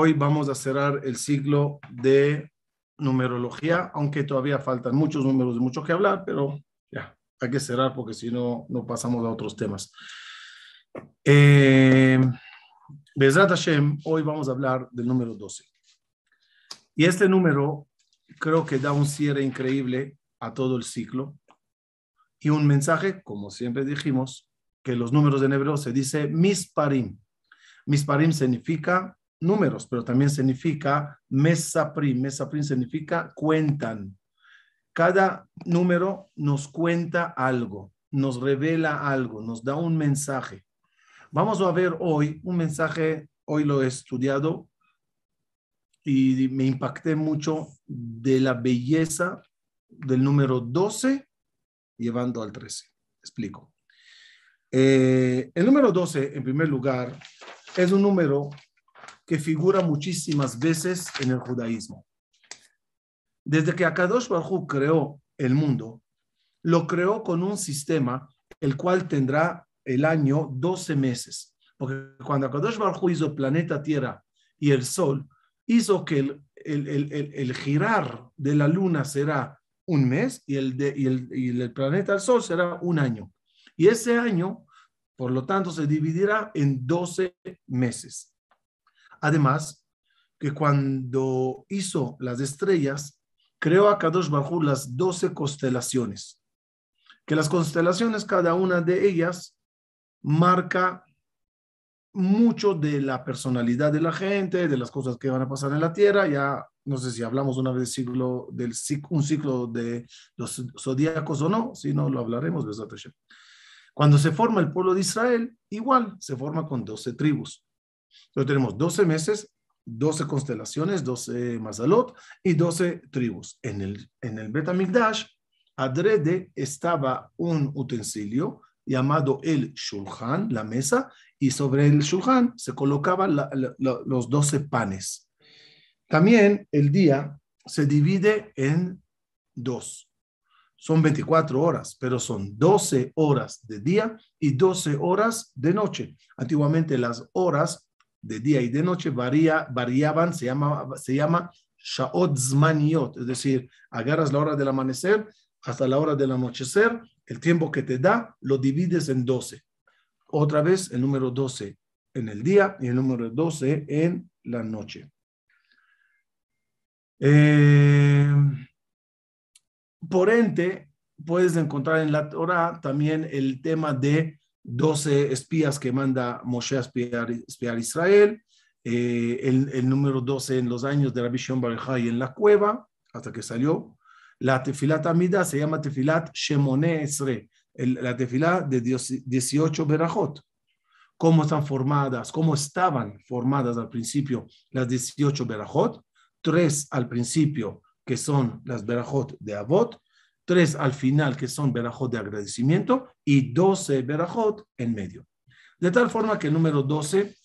hoy vamos a cerrar el ciclo de numerología, aunque todavía faltan muchos números, mucho que hablar, pero ya, hay que cerrar porque si no, no pasamos a otros temas. Eh, Hashem, hoy vamos a hablar del número 12. Y este número creo que da un cierre increíble a todo el ciclo y un mensaje, como siempre dijimos, que los números en hebreo se dice misparim. Misparim significa números, pero también significa mesa prim. Mesa prim significa cuentan. Cada número nos cuenta algo, nos revela algo, nos da un mensaje. Vamos a ver hoy un mensaje, hoy lo he estudiado y me impacté mucho de la belleza del número 12 llevando al 13. Explico. Eh, el número 12, en primer lugar, es un número que figura muchísimas veces en el judaísmo. Desde que Akadosh Baruj creó el mundo, lo creó con un sistema el cual tendrá el año 12 meses. Porque cuando Akadosh Baruj hizo planeta Tierra y el Sol, hizo que el, girar de la luna será un mes y el, de, el, planeta al Sol será un año. Y ese año, por lo tanto, se dividirá en 12 meses. Además, que cuando hizo las estrellas, creó a Kadosh bajo las doce constelaciones. Que las constelaciones, cada una de ellas, marca mucho de la personalidad de la gente, de las cosas que van a pasar en la Tierra. Ya no sé si hablamos una vez ciclo, del, un ciclo de los zodíacos o no, si no lo hablaremos. Cuando se forma el pueblo de Israel, igual se forma con doce tribus. Entonces tenemos 12 meses, 12 constelaciones, 12 mazalot y 12 tribus. En el, en adrede estaba un utensilio llamado el Shulchan, la mesa, y sobre el Shulchan se colocaban los 12 panes. También el día se divide en dos. Son 24 horas, pero son 12 horas de día y 12 horas de noche. Antiguamente las horas de día y de noche varía, variaban, se llama, se llama Shaot es decir, agarras la hora del amanecer hasta la hora del anochecer, el tiempo que te da lo divides en 12. Otra vez el número 12 en el día y el número 12 en la noche. Eh, por ente, puedes encontrar en la Torah también el tema de 12 espías que manda Moshe a espiar, Israel, eh, el, número 12 en los años de la visión Barajai en la cueva, hasta que salió. La tefilat Amida se llama tefilat Shemone Esre, la tefilat de 18 Berajot. Cómo están formadas, cómo estaban formadas al principio las 18 Berajot, tres al principio que son las Berajot de Avot, tres al final que son verajot de agradecimiento y doce verajot en medio. De tal forma que el número doce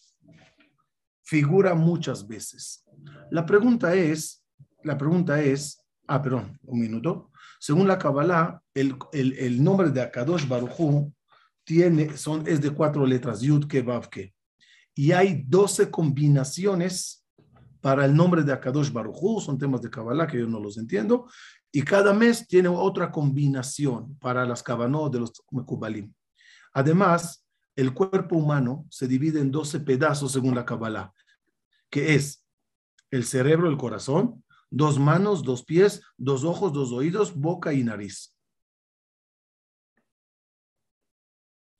figura muchas veces. La pregunta es, la pregunta es, ah, perdón, un minuto. Según la Kabbalah, el, nombre de Akadosh Baruchu tiene, son, es de cuatro letras, Yud, Ke, Vav, Ke. Y hay 12 combinaciones para el nombre de Akadosh Baruchu, son temas de Kabbalah que yo no los entiendo, y cada mes tiene otra combinación para las cabanó de los Mekubalim. Además, el cuerpo humano se divide en 12 pedazos según la Kabbalah, que es el cerebro, el corazón, dos manos, dos pies, dos ojos, dos oídos, boca y nariz.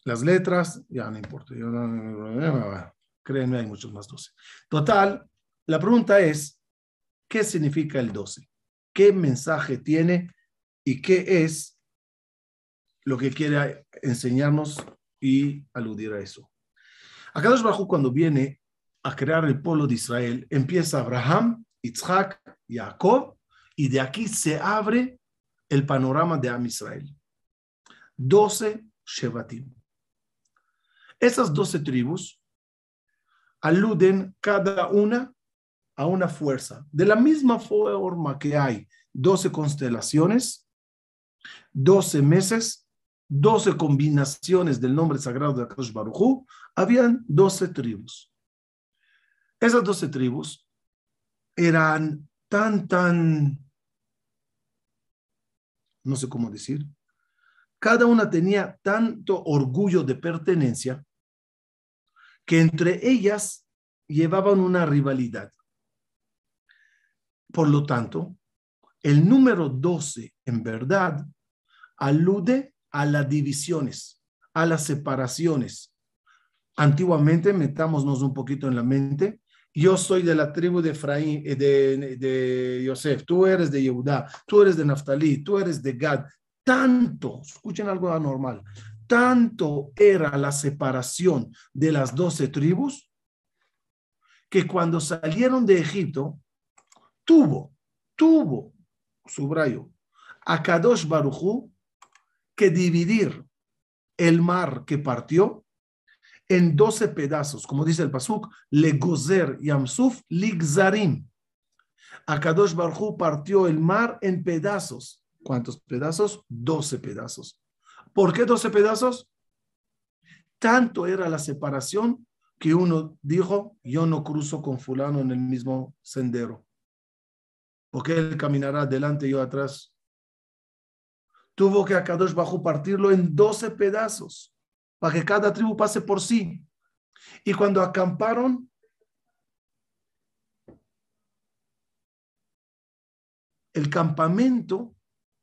Las letras, ya no importa, yo créanme, hay muchos más 12. Total, la pregunta es, ¿qué significa el 12? qué mensaje tiene y qué es lo que quiere enseñarnos y aludir a eso. Acá, bajo cuando viene a crear el pueblo de Israel, empieza Abraham, Isaac, Jacob, y de aquí se abre el panorama de Am Israel. 12 Shevatim. Esas doce tribus aluden cada una a una fuerza. De la misma forma que hay 12 constelaciones, 12 meses, 12 combinaciones del nombre sagrado de Akash Baruchu, habían 12 tribus. Esas 12 tribus eran tan, tan, no sé cómo decir, cada una tenía tanto orgullo de pertenencia que entre ellas llevaban una rivalidad. Por lo tanto, el número 12 en verdad alude a las divisiones, a las separaciones. Antiguamente, metámonos un poquito en la mente, yo soy de la tribu de Efraín, eh, de, de Yosef, tú eres de Yehudá, tú eres de Naftali, tú eres de Gad. Tanto, escuchen algo anormal, tanto era la separación de las doce tribus que cuando salieron de Egipto, tuvo, tuvo, subrayo, a Kadosh Barujú que dividir el mar que partió en doce pedazos, como dice el Pasuk, le gozer yamsuf ligzarim. Kadosh Barhu partió el mar en pedazos. ¿Cuántos pedazos? Doce pedazos. ¿Por qué doce pedazos? Tanto era la separación que uno dijo, yo no cruzo con fulano en el mismo sendero porque él caminará adelante y yo atrás. Tuvo que a bajo partirlo en doce pedazos para que cada tribu pase por sí. Y cuando acamparon, el campamento,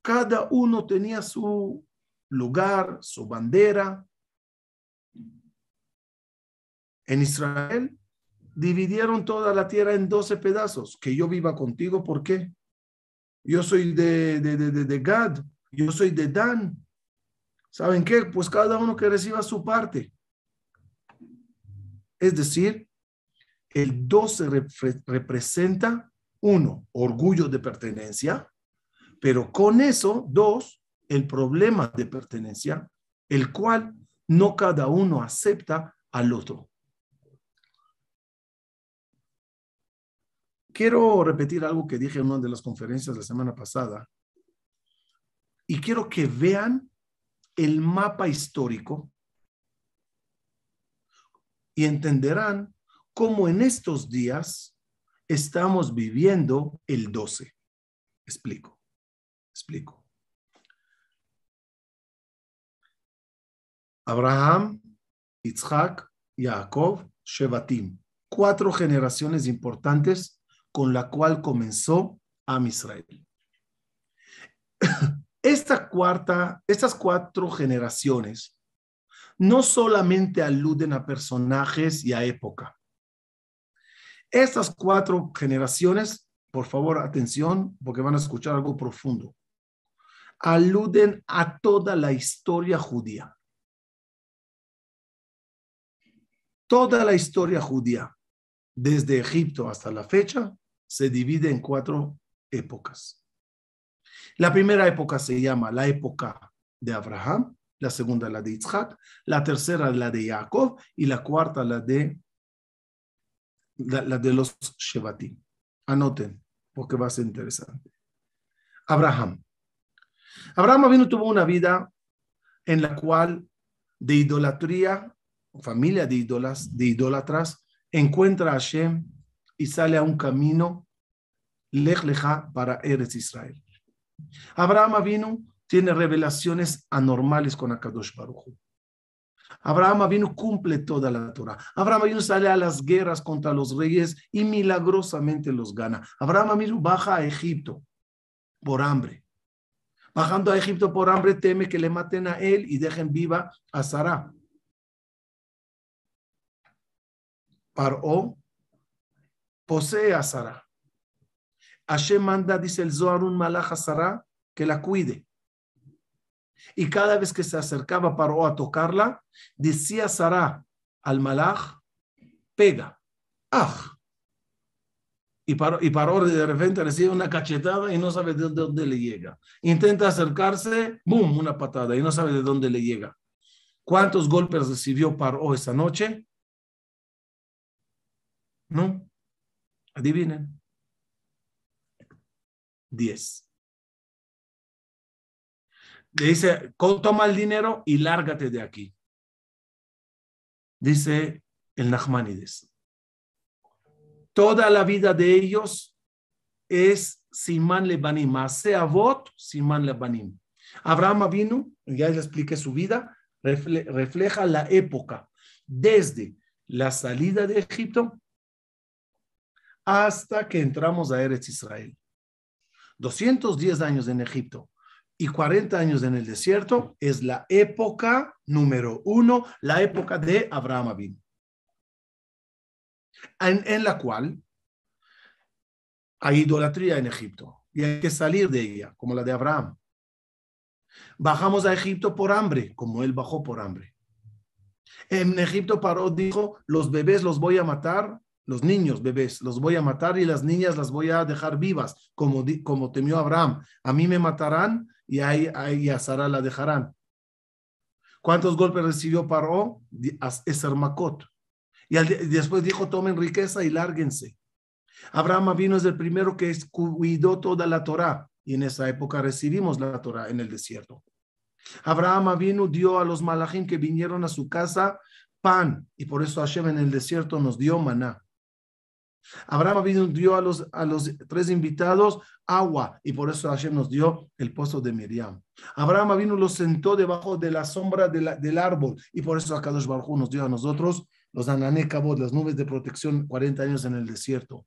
cada uno tenía su lugar, su bandera. En Israel dividieron toda la tierra en doce pedazos, que yo viva contigo, ¿por qué? Yo soy de, de, de, de, Gad, yo soy de Dan. ¿Saben qué? Pues cada uno que reciba su parte. Es decir, el 12 representa, uno, orgullo de pertenencia, pero con eso, dos, el problema de pertenencia, el cual no cada uno acepta al otro. quiero repetir algo que dije en una de las conferencias la semana pasada y quiero que vean el mapa histórico y entenderán cómo en estos días estamos viviendo el 12. Explico, explico. Abraham, Isaac, Jacob, Shevatim. Cuatro generaciones importantes con la cual comenzó a Israel. Esta cuarta, estas cuatro generaciones no solamente aluden a personajes y a época. Estas cuatro generaciones, por favor, atención, porque van a escuchar algo profundo, aluden a toda la historia judía. Toda la historia judía, desde Egipto hasta la fecha, se divide en cuatro épocas. La primera época se llama la época de Abraham, la segunda la de Isaac, la tercera la de Jacob y la cuarta la de, la, de los Shevatim. Anoten, porque va a ser interesante. Abraham. Abraham vino tuvo una vida en la cual de idolatría, familia de, ídolas, de idolatras, encuentra a Hashem y sale a un camino Lech para eres Israel. Abraham vino, tiene revelaciones anormales con Akadosh Baruch. Abraham vino, cumple toda la Torah. Abraham vino, sale a las guerras contra los reyes y milagrosamente los gana. Abraham vino, baja a Egipto por hambre. Bajando a Egipto por hambre, teme que le maten a él y dejen viva a Sarah. Paró posee a Sara. Hashem manda, dice el Zohar, un a Sara que la cuide. Y cada vez que se acercaba Paró a tocarla, decía Sara al malaj, pega, Y y Paró de repente recibe una cachetada y no sabe de dónde le llega. Intenta acercarse, boom, una patada y no sabe de dónde le llega. ¿Cuántos golpes recibió Paró esa noche? No. Adivinen. 10. Le dice, toma el dinero y lárgate de aquí. Dice el Nachmanides. Toda la vida de ellos es Simán Lebanim, bot Simán Lebanim. Abraham vino, ya les expliqué su vida, refleja la época desde la salida de Egipto hasta que entramos a Eretz Israel. 210 años en Egipto y 40 años en el desierto es la época número uno, la época de Abraham Abin, en, la cual hay idolatría en Egipto y hay que salir de ella, como la de Abraham. Bajamos a Egipto por hambre, como él bajó por hambre. En Egipto Paró dijo, los bebés los voy a matar los niños, bebés, los voy a matar y las niñas las voy a dejar vivas, como, como temió Abraham. A mí me matarán y a, Sara la dejarán. ¿Cuántos golpes recibió Paró? Esermacot. Y después dijo, tomen riqueza y lárguense. Abraham vino es el primero que cuidó toda la Torá. Y en esa época recibimos la Torá en el desierto. Abraham vino dio a los malachim que vinieron a su casa pan. Y por eso Hashem en el desierto nos dio maná. Abraham dio a los, a los tres invitados agua y por eso Hashem nos dio el pozo de Miriam. Abraham vino los sentó debajo de la sombra del árbol y por eso Akadosh Baruj nos dio a nosotros los ananecabos, las nubes de protección 40 años en el desierto.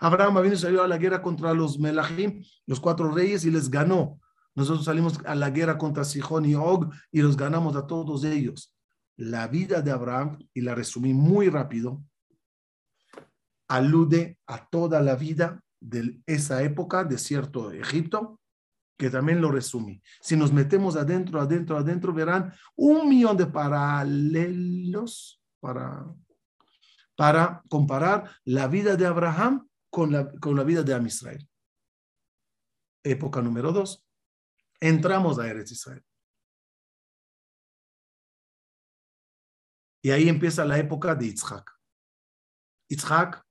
Abraham vino salió a la guerra contra los Melahim, los cuatro reyes y les ganó. Nosotros salimos a la guerra contra Sihón y Og y los ganamos a todos ellos. La vida de Abraham, y la resumí muy rápido, alude a toda la vida de esa época, de cierto Egipto, que también lo resume. Si nos metemos adentro, adentro, adentro, verán un millón de paralelos para, comparar la vida de Abraham con la, con la vida de Amisrael. Época número dos. Entramos a Eretz Israel. Y ahí empieza la época de Yitzhak. Yitzhak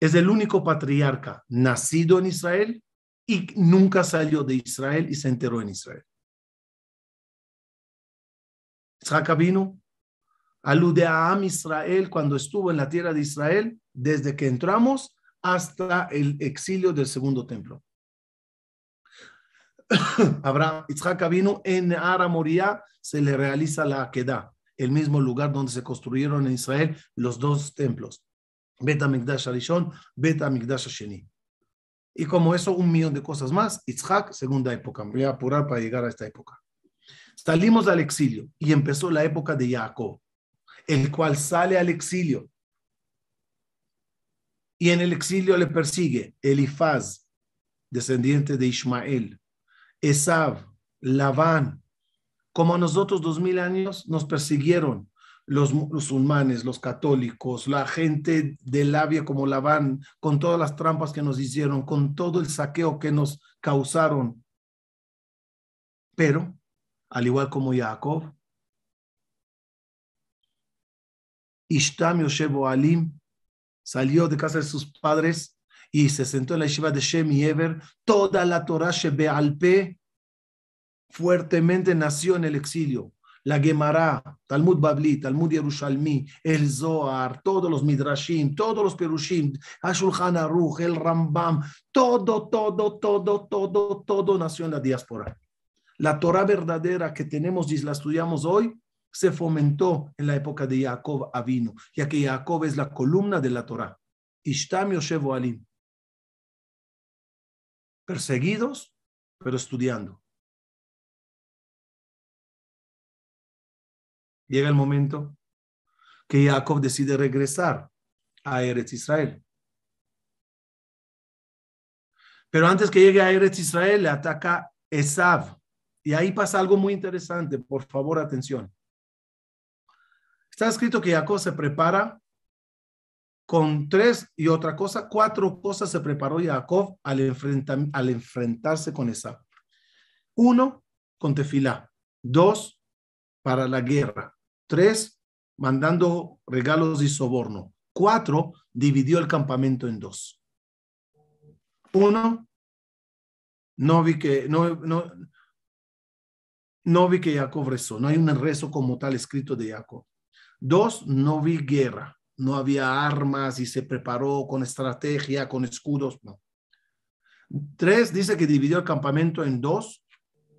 es el único patriarca nacido en Israel y nunca salió de Israel y se enteró en Israel. Isaac vino, alude a Am Israel cuando estuvo en la tierra de Israel, desde que entramos hasta el exilio del segundo templo. Abraham, Isaac vino en Ara Moria, se le realiza la Akedah, el mismo lugar donde se construyeron en Israel los dos templos. Bet Migdash Arishon, Bet Migdash Asheni. Y como eso, un millón de cosas más. Itzhak, segunda época. Me voy a apurar para llegar a esta época. Salimos al exilio y empezó la época de Jacob, el cual sale al exilio. Y en el exilio le persigue Elifaz, descendiente de Ismael, Esav, Labán. Como nosotros dos mil años nos persiguieron los musulmanes, los católicos, la gente de labia como la con todas las trampas que nos hicieron, con todo el saqueo que nos causaron. Pero, al igual como Jacob, Ishtam Yoshebo Alim salió de casa de sus padres y se sentó en la yeshiva de Shem y Ever. Toda la Torah Shebe Alpe fuertemente nació en el exilio la Gemara, Talmud Babli, Talmud Yerushalmi, el Zohar, todos los Midrashim, todos los Perushim, Ashulchan Aruch, el Rambam, todo, todo, todo, todo, todo nació en la diáspora. La Torah verdadera que tenemos y la estudiamos hoy se fomentó en la época de Jacob Avino, ya que Jacob es la columna de la Torah. Ishtam Alim. Perseguidos, pero estudiando. llega el momento que Jacob decide regresar a Eretz Israel. Pero antes que llegue a Eretz Israel, le ataca Esav. Y ahí pasa algo muy interesante, por favor, atención. Está escrito que Jacob se prepara con tres y otra cosa, cuatro cosas se preparó Jacob al, al enfrentarse con Esav. Uno, con tefilá. Dos, para la guerra. Tres, mandando regalos y soborno. Cuatro, dividió el campamento en dos. Uno, no vi que, no, vi que Jacob rezó, no hay un rezo como tal escrito de Jacob. Dos, no vi guerra, no había armas y se preparó con estrategia, con escudos, no. Tres, dice que dividió el campamento en dos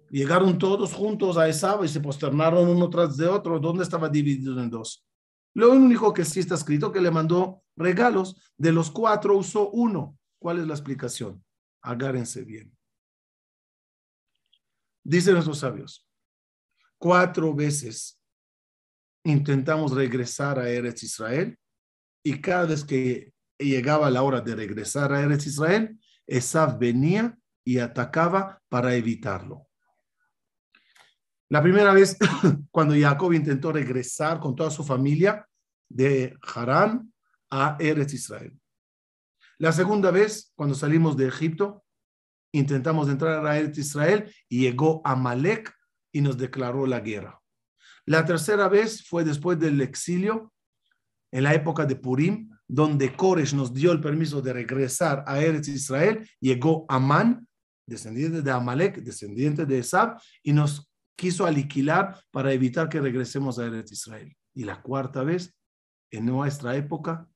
Llegaron todos juntos a Esaba y se posternaron uno tras de otro, donde estaba dividido en dos. Lo único que sí está escrito que le mandó regalos, de los cuatro usó uno. ¿Cuál es la explicación? Agárrense bien. Dicen nuestros sabios, cuatro veces intentamos regresar a Eretz Israel y cada vez que llegaba la hora de regresar a Eretz Israel, Esaf venía y atacaba para evitarlo. La primera vez, cuando Jacob intentó regresar con toda su familia de Harán a Eretz Israel. La segunda vez, cuando salimos de Egipto, intentamos entrar a Eretz Israel y llegó Amalek y nos declaró la guerra. La tercera vez fue después del exilio, en la época de Purim, donde Koresh nos dio el permiso de regresar a Eretz Israel, llegó Amán, descendiente de Amalek, descendiente de Esab, y nos quiso aliquilar para evitar que regresemos a Eretz Israel. Y la cuarta vez, en nuestra época,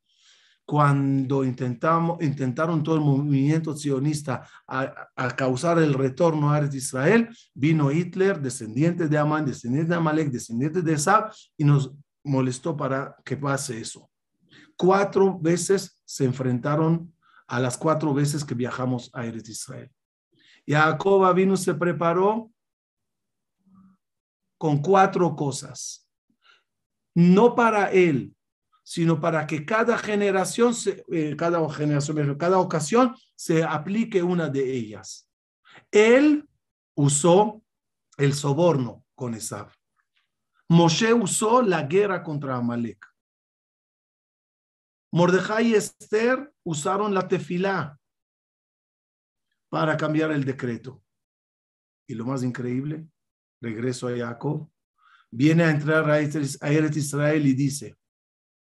cuando intentamos, intentaron todo el movimiento sionista a, causar el retorno a Eretz Israel, vino Hitler, descendiente de Amán, descendiente de Amalek, descendiente de Esa, y nos molestó para que pase eso. Cuatro veces se enfrentaron a las cuatro veces que viajamos a Eretz Israel. Y Jacob vino, se preparó con cuatro cosas. No para él, sino para que cada generación, eh, cada generación, cada ocasión se aplique una de ellas. Él usó el soborno con esa Moshe usó la guerra contra Amalek. Mordejai y Esther usaron la tefilá para cambiar el decreto. Y lo más increíble, regreso a Jacob, viene a entrar a Eretz Israel y dice,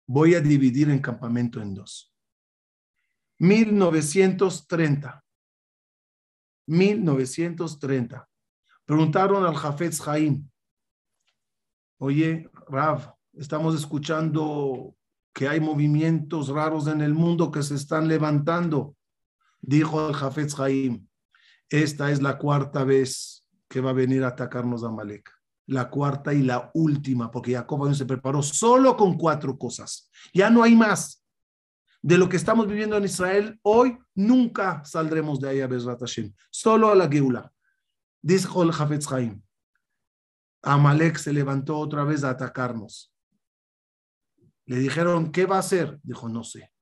voy a dividir el campamento en dos. 1930. 1930. Preguntaron al Jafetz Jaim, oye, Rav, estamos escuchando que hay movimientos raros en el mundo que se están levantando. Dijo el Jafetz Jaim, esta es la cuarta vez que va a venir a atacarnos a Amalek. La cuarta y la última, porque Jacob se preparó solo con cuatro cosas. Ya no hay más. De lo que estamos viviendo en Israel hoy, nunca saldremos de ahí a Bezrat Hashem. Solo a la Geula. Dijo Amalek se levantó otra vez a atacarnos. Le dijeron, ¿qué va a hacer? Dijo, no sé.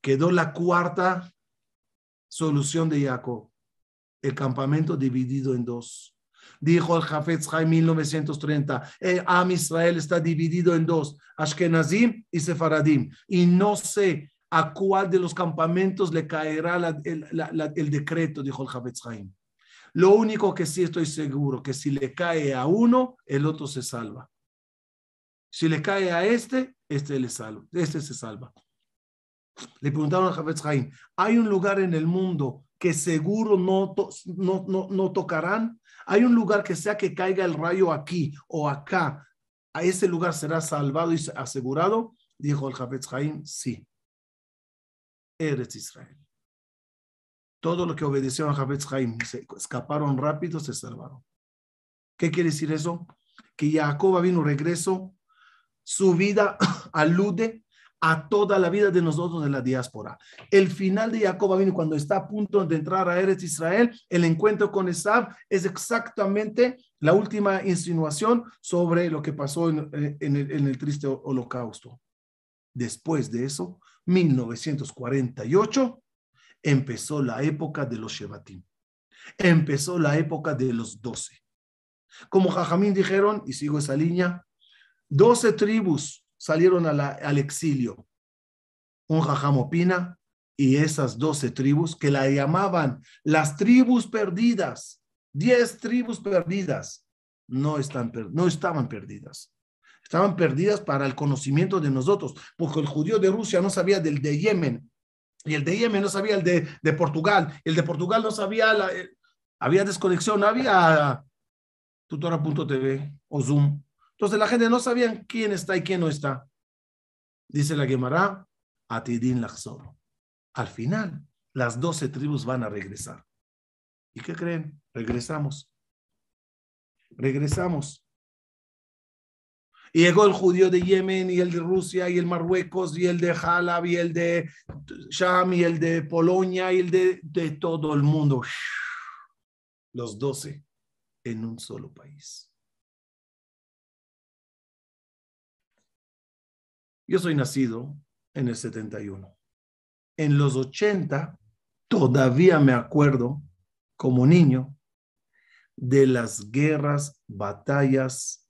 Quedó la cuarta solución de Jacob el campamento dividido en dos. Dijo el Jafetz en 1930, el Am Israel está dividido en dos, Ashkenazim y Sefaradim, y no sé a cuál de los campamentos le caerá el, decreto, dijo el Jafetz Chaim. Lo único que sí estoy seguro, que si le cae a uno, el otro se salva. Si le cae a este, este, le salva, este se salva. Le preguntaron al Jafetz ¿hay un lugar en el mundo que seguro no, no, tocarán. Hay un lugar que sea que caiga el rayo aquí o acá. A ese lugar será salvado y asegurado. Dijo el Javetz Jaim, sí. Eres Israel. Todo lo que obedeció a Javetz Jaim, se escaparon rápido, se salvaron. ¿Qué quiere decir eso? Que Jacob vino regreso, su vida alude a toda la vida de nosotros de la diáspora. El final de Jacob vino cuando está a punto de entrar a Eretz Israel, el encuentro con Esab es exactamente la última insinuación sobre lo que pasó en, eh, el, triste holocausto. Después de eso, 1948, empezó la época de los Shevatim. Empezó la época de los doce. Como Jajamín dijeron, y sigo esa línea, doce tribus salieron al exilio. Un jajamopina y esas doce tribus que la llamaban las tribus perdidas, diez tribus perdidas, no, están, no estaban perdidas. Estaban perdidas para el conocimiento de nosotros, porque el judío de Rusia no sabía del de Yemen, y el de Yemen no sabía el de, de Portugal, el de Portugal no sabía, la, eh, había desconexión, había tutora.tv o Zoom. Entonces la gente no sabía quién está y quién no está. Dice la Gemara, Atidin Laxor. Al final, las doce tribus van a regresar. ¿Y qué creen? Regresamos. Regresamos. Y llegó el judío de Yemen y el de Rusia y el Marruecos y el de Jalab y el de Sham y el de Polonia y el de, de todo el mundo. Los doce en un solo país. Yo soy nacido en el 71. En los 80 todavía me acuerdo como niño de las guerras, batallas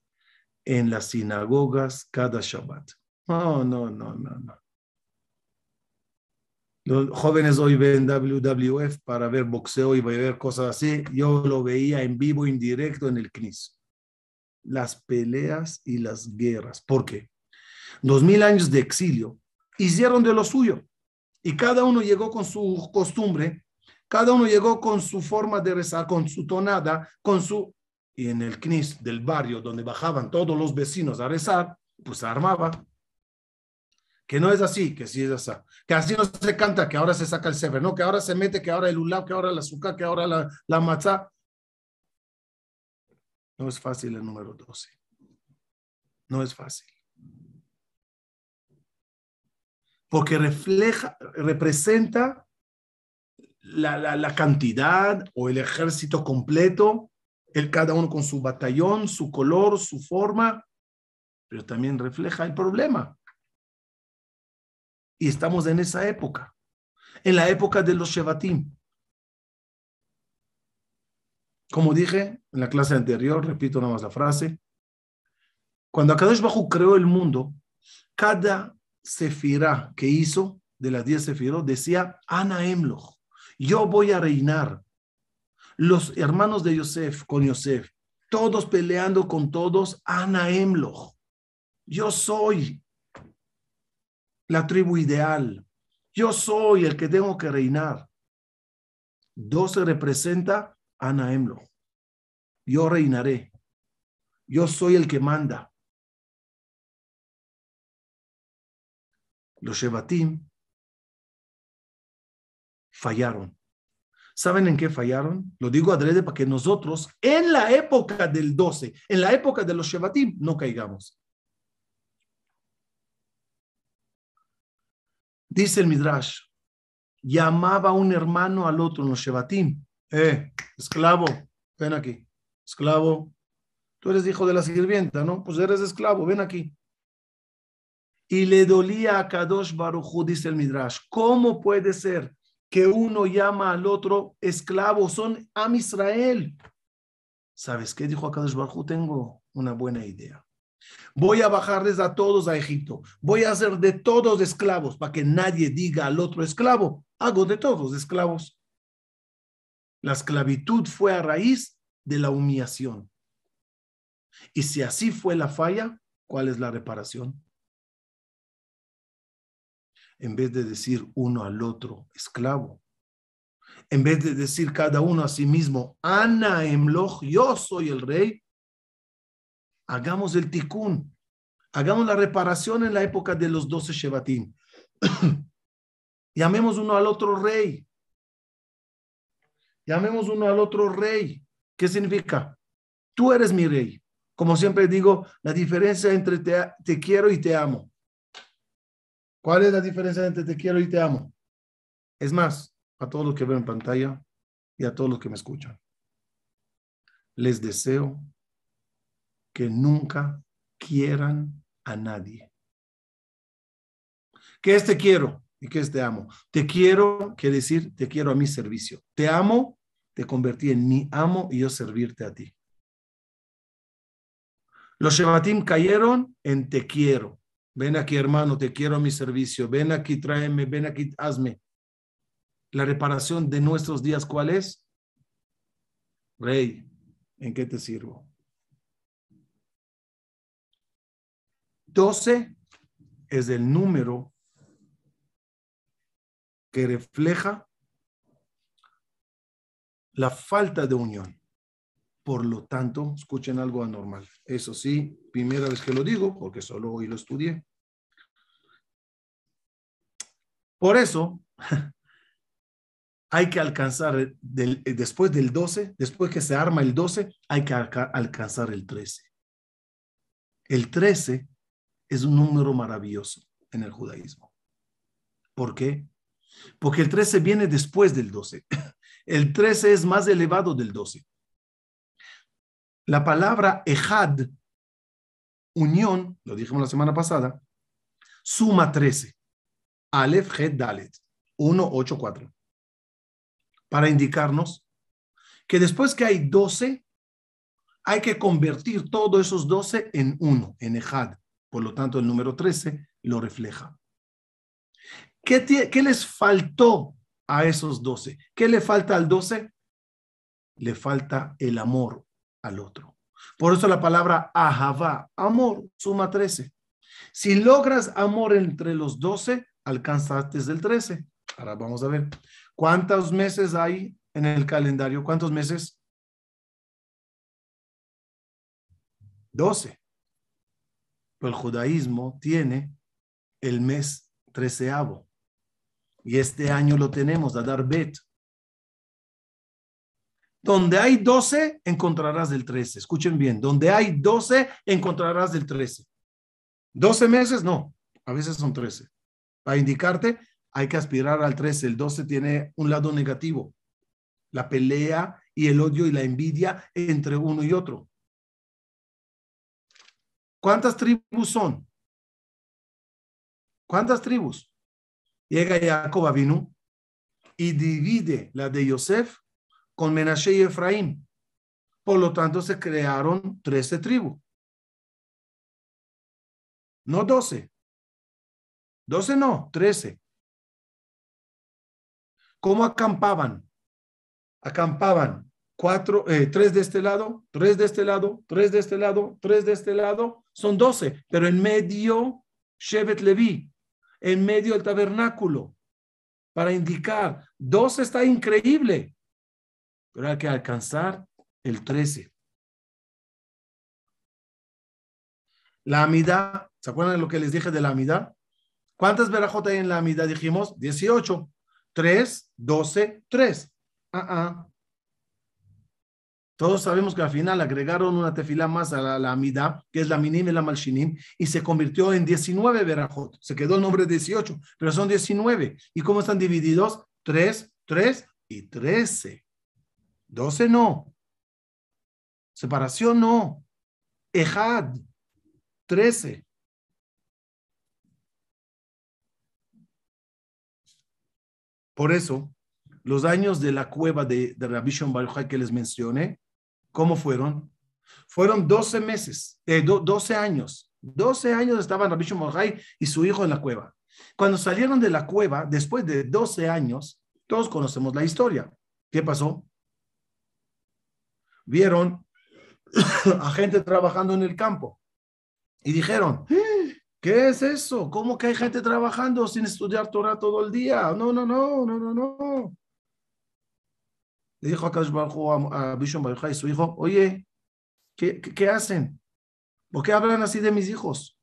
en las sinagogas cada Shabbat. No, no, no, no, no. Los jóvenes hoy ven WWF para ver boxeo y ver cosas así. Yo lo veía en vivo, indirecto directo en el CNIS. Las peleas y las guerras. ¿Por qué? Dos mil años de exilio hicieron de lo suyo y cada uno llegó con su costumbre, cada uno llegó con su forma de rezar, con su tonada, con su... Y en el CNIS del barrio donde bajaban todos los vecinos a rezar, pues armaba. Que no es así, que sí es así. Que así no se canta, que ahora se saca el cebre no, que ahora se mete, que ahora el ulab, que ahora el azúcar, que ahora la, la matzá. No es fácil el número 12. No es fácil porque refleja, representa la, cantidad o el ejército completo, el cada uno con su batallón, su color, su forma, pero también refleja el problema. Y estamos en esa época, en la época de los Shevatim. Como dije en la clase anterior, repito nada más la frase, cuando Akadosh Bajo creó el mundo, cada sefirá que hizo, de las diez sefirot, decía Ana yo voy a reinar. Los hermanos de Yosef con Yosef, todos peleando con todos, Ana yo soy la tribu ideal, yo soy el que tengo que reinar. 12 representa Ana yo reinaré, yo soy el que manda. los Shevatim fallaron. ¿Saben en qué fallaron? Lo digo adrede para que nosotros, en la época del 12, en la época de los Shevatim, no caigamos. Dice el Midrash, llamaba un hermano al otro en los Shevatim Eh, esclavo, ven aquí. Esclavo, tú eres hijo de la sirvienta, ¿no? Pues eres esclavo, ven aquí y le dolía a Kadosh Baruchu, dice el Midrash. ¿Cómo puede ser que uno llama al otro esclavo? Son Am Israel. ¿Sabes qué dijo a Kadosh Baruchu? Tengo una buena idea. Voy a bajarles a todos a Egipto. Voy a hacer de todos esclavos para que nadie diga al otro esclavo. Hago de todos esclavos. La esclavitud fue a raíz de la humillación. Y si así fue la falla, ¿cuál es la reparación? en vez de decir uno al otro esclavo. En vez de decir cada uno a sí mismo, Ana Emloch, yo soy el rey, hagamos el tikkun, hagamos la reparación en la época de los doce Shevatim. Llamemos uno al otro rey. Llamemos uno al otro rey. ¿Qué significa? Tú eres mi rey. Como siempre digo, la diferencia entre te quiero y te amo. ¿Cuál es la diferencia entre te quiero y te amo? Es más, a todos los que ven en pantalla y a todos los que me escuchan, les deseo que nunca quieran a nadie. ¿Qué es te quiero y qué es te amo? Te quiero quiere decir te quiero a mi servicio. Te amo, te convertí en mi amo y yo servirte a ti. Los Shematim cayeron en te quiero ven aquí hermano, te quiero a mi servicio, ven aquí, tráeme, ven aquí, hazme. La reparación de nuestros días, ¿cuál es? Rey, ¿en qué te sirvo? 12 es el número que refleja la falta de unión. Por lo tanto, escuchen algo anormal. Eso sí, primera vez que lo digo, porque solo hoy lo estudié. Por eso hay que alcanzar, eh, después del 12, después que se arma el 12, hay que alcanzar el 13. El 13 es un número maravilloso en el judaísmo. ¿Por qué? Porque el 13 viene después del 12. El 13 es más elevado del 12. La palabra Ejad, unión, lo dijimos la semana pasada, suma 13. Aleph Het Dalet 184, para indicarnos que después que hay 12, hay que convertir todos esos 12 en uno, en Ejad. Por lo tanto, el número 13 lo refleja. ¿Qué, ¿Qué, les faltó a esos 12? ¿Qué le falta al 12? Le falta el amor al otro. Por eso la palabra ahava, amor, suma 13. Si logras amor entre los 12, Alcanzaste desde el 13. Ahora vamos a ver. ¿Cuántos meses hay en el calendario? ¿Cuántos meses? 12. Pero el judaísmo tiene el mes treceavo. Y este año lo tenemos, Adar Bet. Donde hay 12, encontrarás del 13. Escuchen bien, donde hay 12, encontrarás del 13. 12 meses, no, a veces son 13 para indicarte, hay que aspirar al 13. El 12 tiene un lado negativo, la pelea y el odio y la envidia entre uno y otro. ¿Cuántas tribus son? ¿Cuántas tribus? Llega Jacob Binu y divide la de Yosef con Menashe y Efraín. Por lo tanto, se crearon 13 tribus. No 12. 12 no, 13. ¿Cómo acampaban? Acampaban cuatro, eh, tres de este lado, tres de este lado, tres de este lado, tres de este lado, son 12, pero en medio Shevet Levi, en medio del tabernáculo, para indicar, 12 está increíble, pero hay que alcanzar el 13. La amidad, ¿se acuerdan de lo que les dije de la amidad? ¿Cuántas verajot hay en la amida? Dijimos 18. 3, 12, 3. Ah, Todos sabemos que al final agregaron una tefila más a la, amida, que es la Minim y la malchinim, y se convirtió en 19 verajot. Se quedó el nombre 18, pero son 19. ¿Y cómo están divididos? 3, 3 y 13. 12 no. Separación no. Ejad. 13. Por eso, los años de la cueva de, de Rabbi que les mencioné, ¿cómo fueron? Fueron 12 meses, 12 eh, años. 12 años estaban Rabbi Baruchai y su hijo en la cueva. Cuando salieron de la cueva, después de 12 años, todos conocemos la historia. ¿Qué pasó? Vieron a gente trabajando en el campo y dijeron, ¿Qué es eso? ¿Cómo que hay gente trabajando sin estudiar Torah todo el día? No, no, no, no, no, no. Le dijo a Kadosh a, Bishon Baruchai, su hijo, oye, ¿qué, hacen? ¿Por qué hablan así de mis hijos?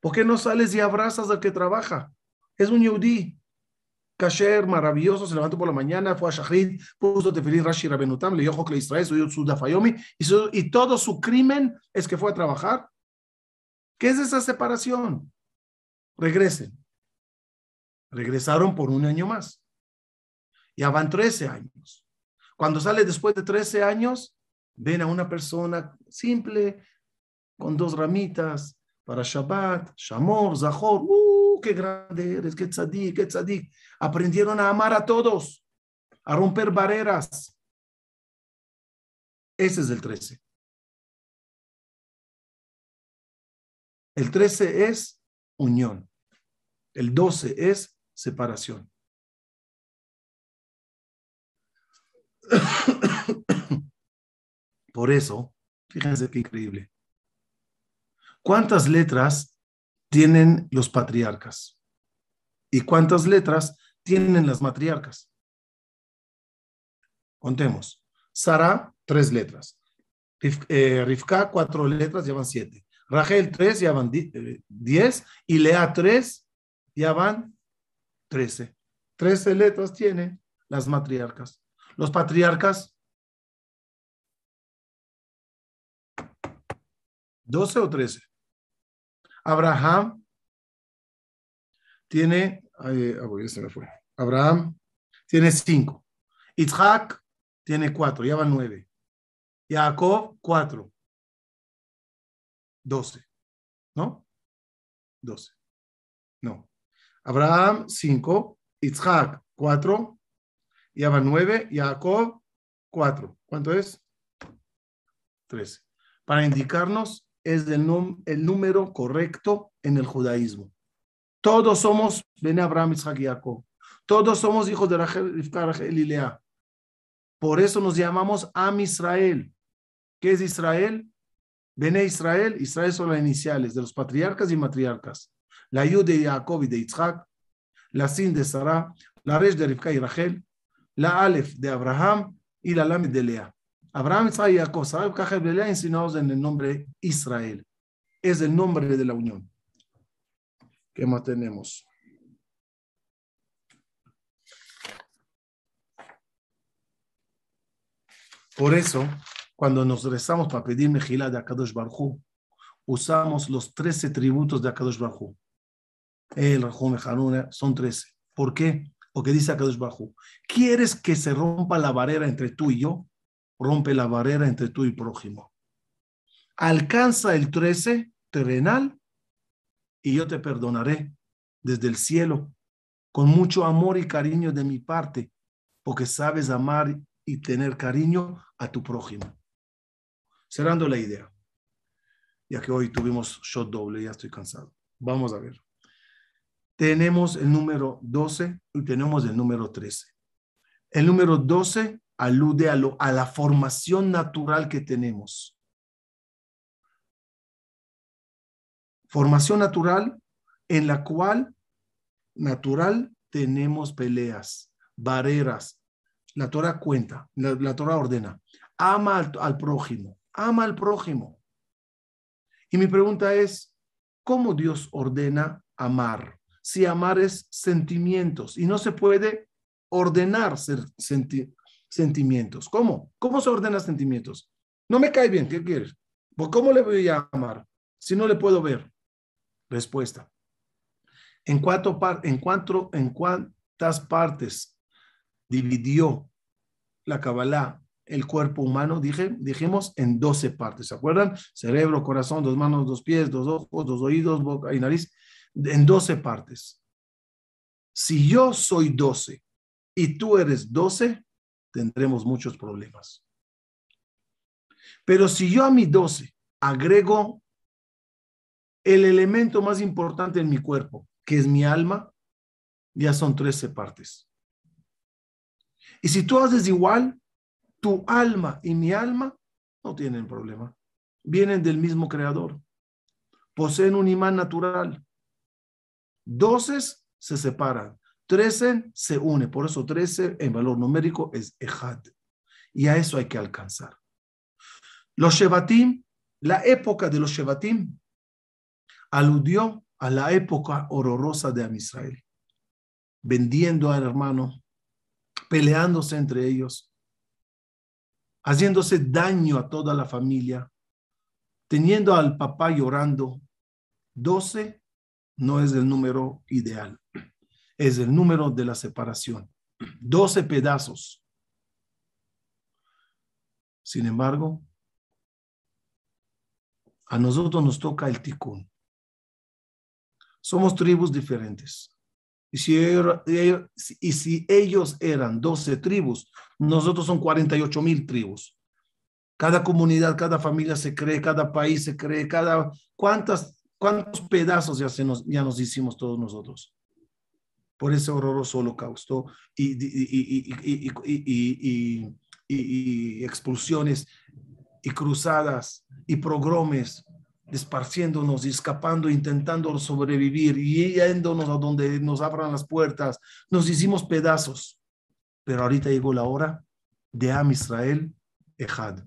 ¿Por qué no sales y abrazas al que trabaja? Es un yudí. Kasher, maravilloso, se levantó por la mañana, fue a Shahid, puso feliz Rashi Rabenutam, le dio Jokle Israel, su y todo su crimen es que fue a trabajar ¿Qué es esa separación? Regresen. Regresaron por un año más. Ya van 13 años. Cuando sale después de 13 años, ven a una persona simple, con dos ramitas, para Shabbat, Shamor, Zahor. ¡Uh, qué grande eres! ¡Qué tzadik, qué tzadik! Aprendieron a amar a todos, a romper barreras. Ese es el 13. El 13 es unión. El 12 es separación. Por eso, fíjense qué increíble. ¿Cuántas letras tienen los patriarcas? ¿Y cuántas letras tienen las matriarcas? Contemos. Sara, tres letras. Eh, Rifka, cuatro letras, llevan siete. Rachel 3, ya van 10. Eh, y Lea 3, ya van 13. 13 letras tiene las matriarcas. Los patriarcas, 12 o 13. Abraham tiene, ay, ay, ah, se me fue. Abraham tiene 5. Isaac tiene 4, ya van 9. Jacob, 4. 12, ¿no? 12. No. Abraham, 5. Isaac, 4. Yaba, 9. Jacob, 4. ¿Cuánto es? 13. Para indicarnos, es el, número correcto en el judaísmo. Todos somos ven Abraham, Isaac y Jacob. Todos somos hijos de Rachel y Lea. Por eso nos llamamos Am Israel. ¿Qué es Israel? Bene Israel, Israel son las iniciales de los patriarcas y matriarcas. La Yud de Jacob y de Isaac, la Sin de Sarah, la Resh de Rivka y Rachel, la Alef de Abraham y la Lamed de Lea. Abraham, Isaac y Jacob, Sarah, Cajel de Lea ensinados en el nombre Israel. Es el nombre de la unión. ¿Qué más tenemos? Por eso, cuando nos rezamos para pedir Mejilá de Akadosh Barjú, usamos los trece tributos de Akadosh Barjú. El Rajum eh, son 13. ¿Por qué? Porque dice Akadosh Barjú, ¿quieres que se rompa la barrera entre tú y yo? Rompe la barrera entre tú y prójimo. Alcanza el trece terrenal y yo te perdonaré desde el cielo con mucho amor y cariño de mi parte, porque sabes amar y tener cariño a tu prójimo. Cerrando la idea, ya que hoy tuvimos shot doble, ya estoy cansado. Vamos a ver. Tenemos el número 12 y tenemos el número 13. El número 12 alude a, lo, a la formación natural que tenemos. Formación natural en la cual, natural, tenemos peleas, barreras. La Torah cuenta, la, Torah ordena. Ama al prójimo, ama al prójimo. Y mi pregunta es, ¿cómo Dios ordena amar? Si amar es sentimientos y no se puede ordenar ser sentimientos. ¿Cómo? ¿Cómo se ordena sentimientos? No me cae bien, ¿qué quieres? Pues, ¿Cómo le voy a amar si no le puedo ver? Respuesta. En, en, en cuántas partes dividió la Kabbalah el cuerpo humano, dije, dijimos en 12 partes, ¿se acuerdan? Cerebro, corazón, dos manos, dos pies, dos ojos, dos oídos, boca y nariz, en 12 partes. Si yo soy 12 y tú eres 12, tendremos muchos problemas. Pero si yo a mi 12 agrego el elemento más importante en mi cuerpo, que es mi alma, ya son 13 partes. Y si tú haces igual, tu alma y mi alma no tienen problema. Vienen del mismo creador. Poseen un imán natural. Doces se separan. Trece se une. Por eso trece en valor numérico es Ejad. Y a eso hay que alcanzar. Los Shevatim, la época de los Shevatim, aludió a la época horrorosa de Amisrael, vendiendo al hermano, peleándose entre ellos, haciéndose daño a toda la familia, teniendo al papá llorando. doce no es el número ideal, es el número de la separación. doce pedazos. Sin embargo, a nosotros nos toca el ticún. Somos tribus diferentes. Y si, ellos eran 12 tribus, nosotros son 48 mil tribus. Cada comunidad, cada familia se cree, cada país se cree, cada... ¿Cuántas, ¿Cuántos pedazos ya, se nos, ya nos hicimos todos nosotros? Por ese horroroso holocausto y, y expulsiones y cruzadas y progromes esparciéndonos y escapando, intentando sobrevivir y yéndonos a donde nos abran las puertas. Nos hicimos pedazos. Pero ahorita llegó la hora de Am Israel Ejad.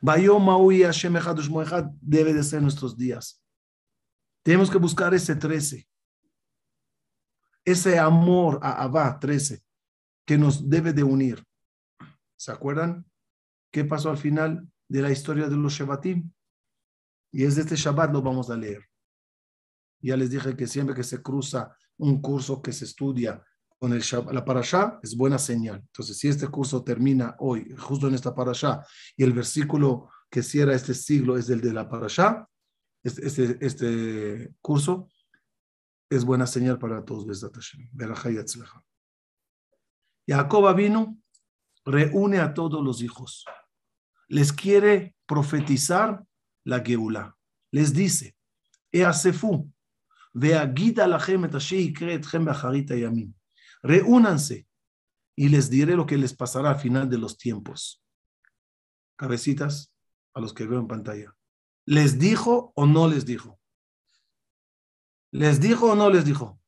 Debe de ser nuestros días. Tenemos que buscar ese 13, ese amor a Abba 13, que nos debe de unir. ¿Se acuerdan qué pasó al final de la historia de los Shevatim? Y es de este Shabbat lo vamos a leer. Ya les dije que siempre que se cruza un curso que se estudia con el Shabbat, la parashá, es buena señal. Entonces, si este curso termina hoy, justo en esta parashá, y el versículo que cierra este siglo es el de la parashá, este, este, este curso, es buena señal para todos. Jacob vino, reúne a todos los hijos, les quiere profetizar la geula, Les dice, y e a mí. Reúnanse y les diré lo que les pasará al final de los tiempos. Cabecitas a los que veo en pantalla. ¿Les dijo o no les dijo? ¿Les dijo o no les dijo?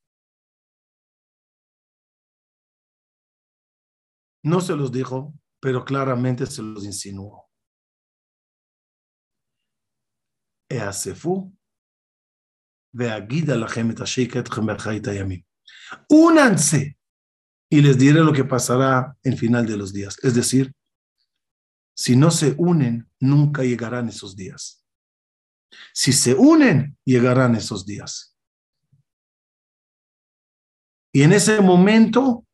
No se los dijo, pero claramente se los insinuó. la Únanse y les diré lo que pasará en final de los días. Es decir, si no se unen, nunca llegarán esos días. Si se unen, llegarán esos días. Y en ese momento,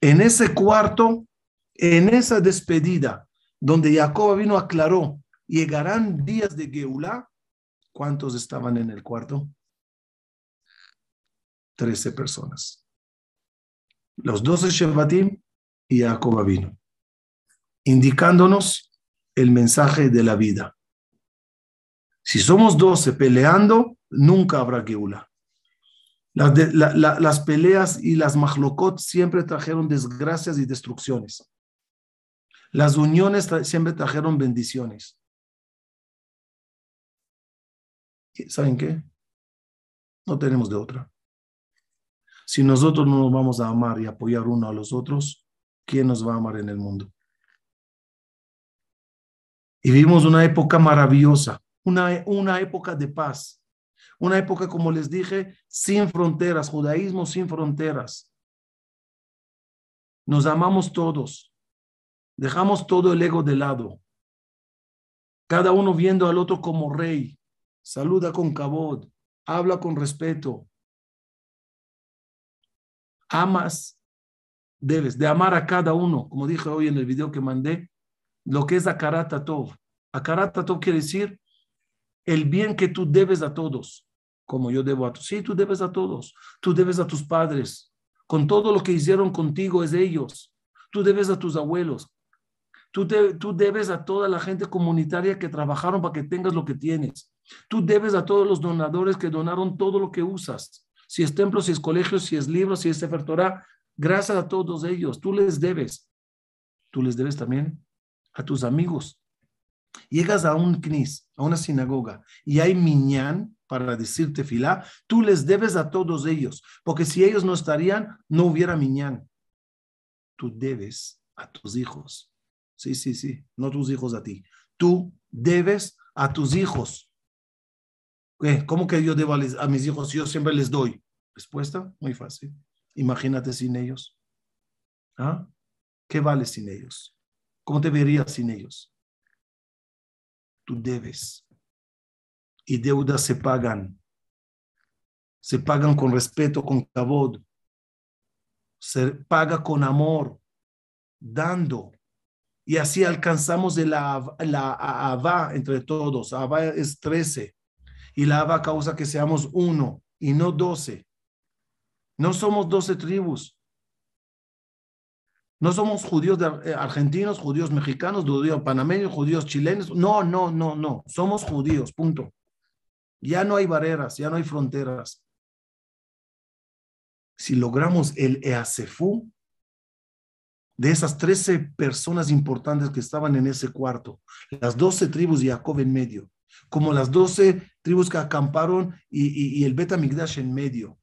en ese cuarto, en esa despedida, donde Jacob vino aclaró, llegarán días de Geulah, ¿Cuántos estaban en el cuarto? Trece personas. Los doce Shevatim y Jacob vino, indicándonos el mensaje de la vida. Si somos doce peleando, nunca habrá geula. Las, peleas y las mahlocot siempre trajeron desgracias y destrucciones. Las uniones siempre trajeron bendiciones. ¿saben qué? No tenemos de otra. Si nosotros no nos vamos a amar y apoyar uno a los otros, ¿quién nos va a amar en el mundo? Y vivimos una época maravillosa, una, una época de paz, una época, como les dije, sin fronteras, judaísmo sin fronteras. Nos amamos todos, dejamos todo el ego de lado, cada uno viendo al otro como rey, saluda con cabot, habla con respeto. Amas, debes de amar a cada uno, como dije hoy en el video que mandé, lo que es Akaratatov. Akaratatov quiere decir el bien que tú debes a todos, como yo debo a ti. Sí, tú debes a todos. Tú debes a tus padres. Con todo lo que hicieron contigo es de ellos. Tú debes a tus abuelos. tú debes a toda la gente comunitaria que trabajaron para que tengas lo que tienes. Tú debes a todos los donadores que donaron todo lo que usas. Si es templo, si es colegio, si es libro, si es Sefer gracias a todos ellos. Tú les debes. Tú les debes también a tus amigos. Llegas a un knis, a una sinagoga, y hay miñán para decirte filá. Tú les debes a todos ellos, porque si ellos no estarían, no hubiera miñán. Tú debes a tus hijos. Sí, sí, sí, no tus hijos a ti. Tú debes a tus hijos. Eh, ¿Cómo que yo debo a, mis hijos yo siempre les doy? Respuesta muy fácil. Imagínate sin ellos. ¿Ah? ¿Qué vale sin ellos? ¿Cómo te verías sin ellos? Tú debes. Y deudas se pagan. Se pagan con respeto, con cabod. Se paga con amor, dando. Y así alcanzamos la, la, entre todos. Ava es 13 y la Abba causa que seamos uno y no doce. No somos doce tribus. No somos judíos eh, argentinos, judíos mexicanos, judíos panameños, judíos chilenos. No, no, no, no. Somos judíos, punto. Ya no hay barreras, ya no hay fronteras. Si logramos el Easefu. de esas 13 personas importantes que estaban en ese cuarto, las doce tribus de Jacob en medio, como las doce tribus que acamparon y, el beta el en medio,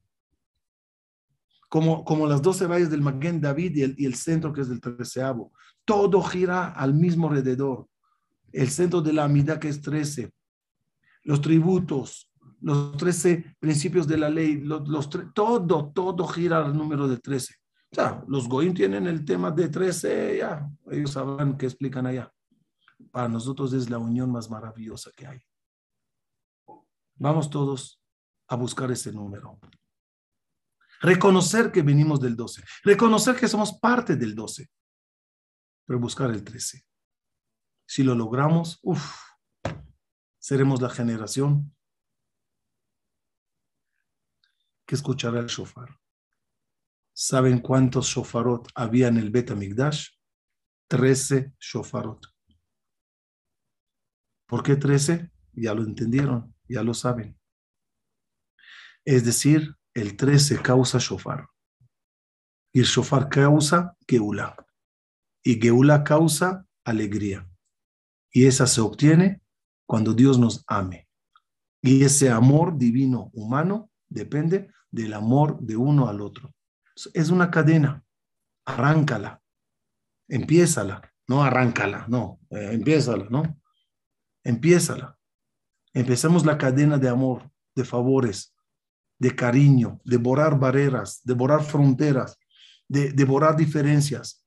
como, como las doce valles del Maguen David y el, centro que es del treceavo. Todo gira al mismo alrededor. El centro de la amida que es trece, los tributos, los trece principios de la ley, los, todo, todo gira al número de trece. Ya, los Goim tienen el tema de trece, ya, ellos saben que explican allá para nosotros es la unión más maravillosa que hay. Vamos todos a buscar ese número. Reconocer que venimos del 12. Reconocer que somos parte del 12. Pero buscar el 13. Si lo logramos, uff, seremos la generación que escuchará el shofar. ¿Saben cuántos shofarot había en el Bet Migdash? Trece shofarot. ¿Por qué 13? Ya lo entendieron, ya lo saben. Es decir, el 13 causa shofar. Y el shofar causa geula. Y geula causa alegría. Y esa se obtiene cuando Dios nos ame. Y ese amor divino humano depende del amor de uno al otro. Es una cadena. Arráncala. Empiézala. No arráncala, no. empiezala, eh, empiézala, ¿no? Empiézala. Empecemos la cadena de amor, de favores, de cariño, de borrar barreras, de borrar fronteras, de, borrar diferencias.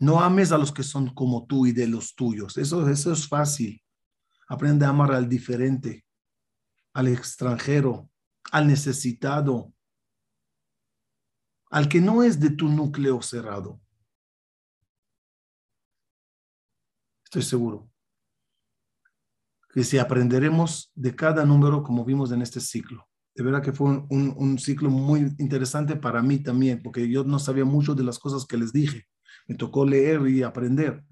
No ames a los que son como tú y de los tuyos. Eso, eso es fácil. Aprende a amar al diferente, al extranjero, al necesitado, al que no es de tu núcleo cerrado. Estoy seguro que si aprenderemos de cada número como vimos en este ciclo, de verdad que fue un, ciclo muy interesante para mí también, porque yo no sabía mucho de las cosas que les dije. Me tocó leer y aprender.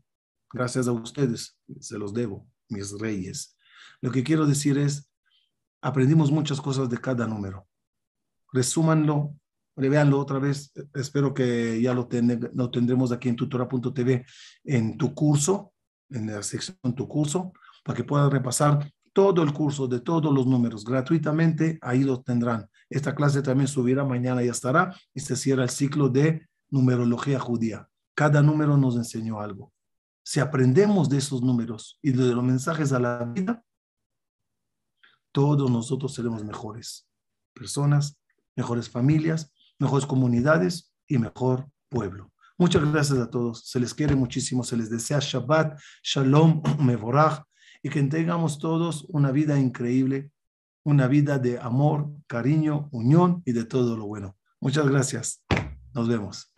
Gracias a ustedes, se los debo, mis reyes. Lo que quiero decir es, aprendimos muchas cosas de cada número. Resúmanlo, revéanlo otra vez. Espero que ya lo, lo tendremos aquí en tutora.tv en tu curso en la sección Tu curso para que puedas repasar todo el curso de todos los números gratuitamente. Ahí lo tendrán. Esta clase también subirá mañana, ya estará y se cierra el ciclo de numerología judía. Cada número nos enseñó algo. Si aprendemos de esos números y de los mensajes a la vida, todos nosotros seremos mejores personas, mejores familias, mejores comunidades y mejor pueblo. Muchas gracias a todos. Se les quiere muchísimo. Se les desea Shabbat, Shalom, Mevorach. Y que tengamos todos una vida increíble, una vida de amor, cariño, unión y de todo lo bueno. Muchas gracias. Nos vemos.